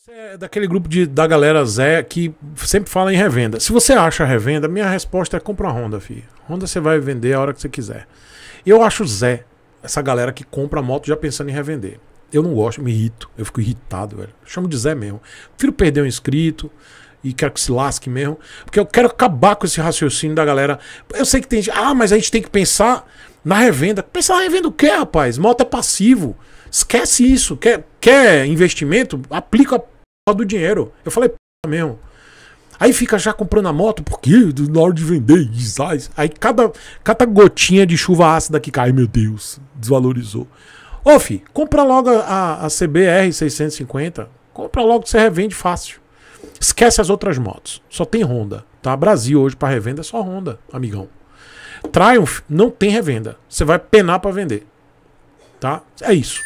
Você é daquele grupo de, da galera Zé que sempre fala em revenda. Se você acha revenda, minha resposta é compra Honda, filho. Honda você vai vender a hora que você quiser. Eu acho Zé, essa galera que compra moto já pensando em revender. Eu não gosto, me irrito, eu fico irritado, velho. chamo de Zé mesmo. Prefiro perder um inscrito, e quero que se lasque mesmo, porque eu quero acabar com esse raciocínio da galera. Eu sei que tem gente, ah, mas a gente tem que pensar na revenda. Pensar na revenda o quê, rapaz? Moto é passivo. Esquece isso. Quer, quer investimento? Aplica a porra do dinheiro. Eu falei, porra mesmo. Aí fica já comprando a moto, porque na hora de vender, ah, Aí cada, cada gotinha de chuva ácida que cai, meu Deus, desvalorizou. Ô, fi, compra logo a, a CBR 650. Compra logo que você revende fácil. Esquece as outras motos. Só tem Honda. Tá? Brasil hoje para revenda é só Honda, amigão. Triumph não tem revenda. Você vai penar para vender. Tá? É isso.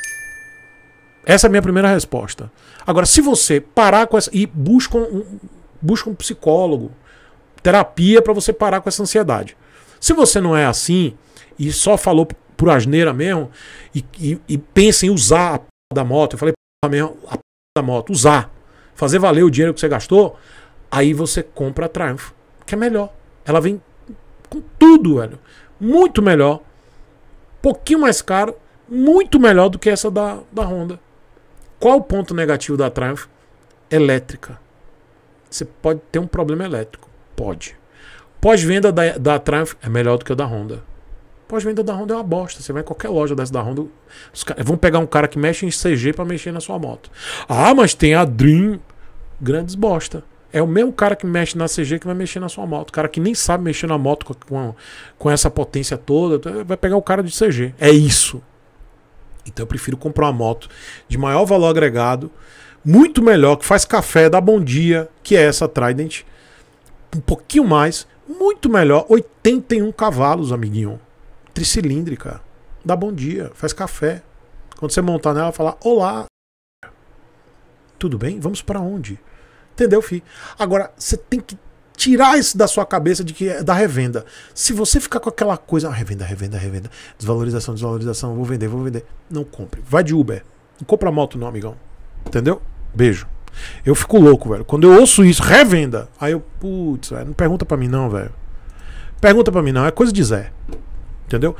Essa é a minha primeira resposta. Agora, se você parar com essa. e busca um, busca um psicólogo, terapia para você parar com essa ansiedade. Se você não é assim e só falou por asneira mesmo e, e, e pensa em usar a p da moto, eu falei mesmo, a p da moto, usar, fazer valer o dinheiro que você gastou, aí você compra a Triumph, que é melhor. Ela vem com tudo, velho. Muito melhor. Pouquinho mais caro, muito melhor do que essa da, da Honda. Qual o ponto negativo da Triumph? Elétrica. Você pode ter um problema elétrico. Pode. Pós-venda da, da Triumph é melhor do que o da Honda. Pós-venda da Honda é uma bosta. Você vai em qualquer loja dessa da Honda. Os vão pegar um cara que mexe em CG para mexer na sua moto. Ah, mas tem a Dream. Grandes bosta. É o mesmo cara que mexe na CG que vai mexer na sua moto. O cara que nem sabe mexer na moto com, com, com essa potência toda. Vai pegar o cara de CG. É isso. Então eu prefiro comprar uma moto de maior valor agregado, muito melhor, que faz café, dá bom dia, que é essa Trident. Um pouquinho mais, muito melhor, 81 cavalos, amiguinho. Tricilíndrica. Dá bom dia, faz café. Quando você montar nela, falar: "Olá. Tudo bem? Vamos para onde?" Entendeu, fi? Agora, você tem que tirar isso da sua cabeça de que é da revenda. Se você ficar com aquela coisa, ah, revenda, revenda, revenda, desvalorização, desvalorização, vou vender, vou vender. Não compre. Vai de Uber. Não compra moto, não, amigão. Entendeu? Beijo. Eu fico louco, velho. Quando eu ouço isso, revenda. Aí eu, putz, velho, não pergunta para mim, não, velho. Pergunta para mim, não. É coisa de Zé. Entendeu?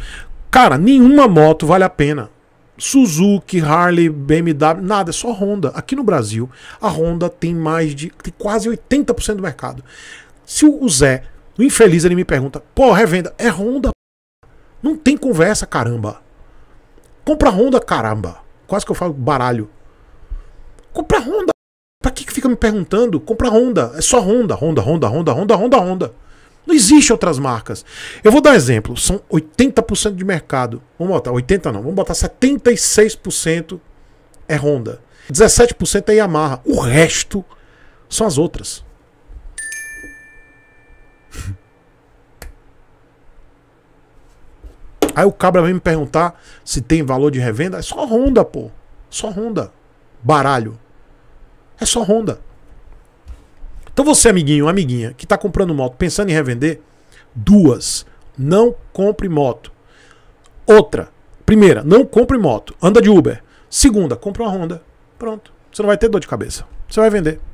Cara, nenhuma moto vale a pena. Suzuki, Harley, BMW, nada, é só Honda. Aqui no Brasil, a Honda tem mais de tem quase 80% do mercado. Se o Zé, o infeliz, ele me pergunta, pô, revenda, é Honda. Não tem conversa, caramba. Compra Honda, caramba. Quase que eu falo baralho. Compra Honda. Pra que, que fica me perguntando? Compra Honda. É só Honda, Honda, Honda, Honda, Honda, Honda, Honda. Não existe outras marcas. Eu vou dar exemplo. São 80% de mercado. Vamos botar 80 não, vamos botar 76% é Honda. 17% é Yamaha. O resto são as outras. Aí o cabra vem me perguntar se tem valor de revenda. É só Honda, pô. Só Honda. Baralho. É só Honda. Então você, amiguinho, amiguinha, que está comprando moto pensando em revender, duas. Não compre moto. Outra. Primeira, não compre moto. Anda de Uber. Segunda, compra uma Honda. Pronto. Você não vai ter dor de cabeça. Você vai vender.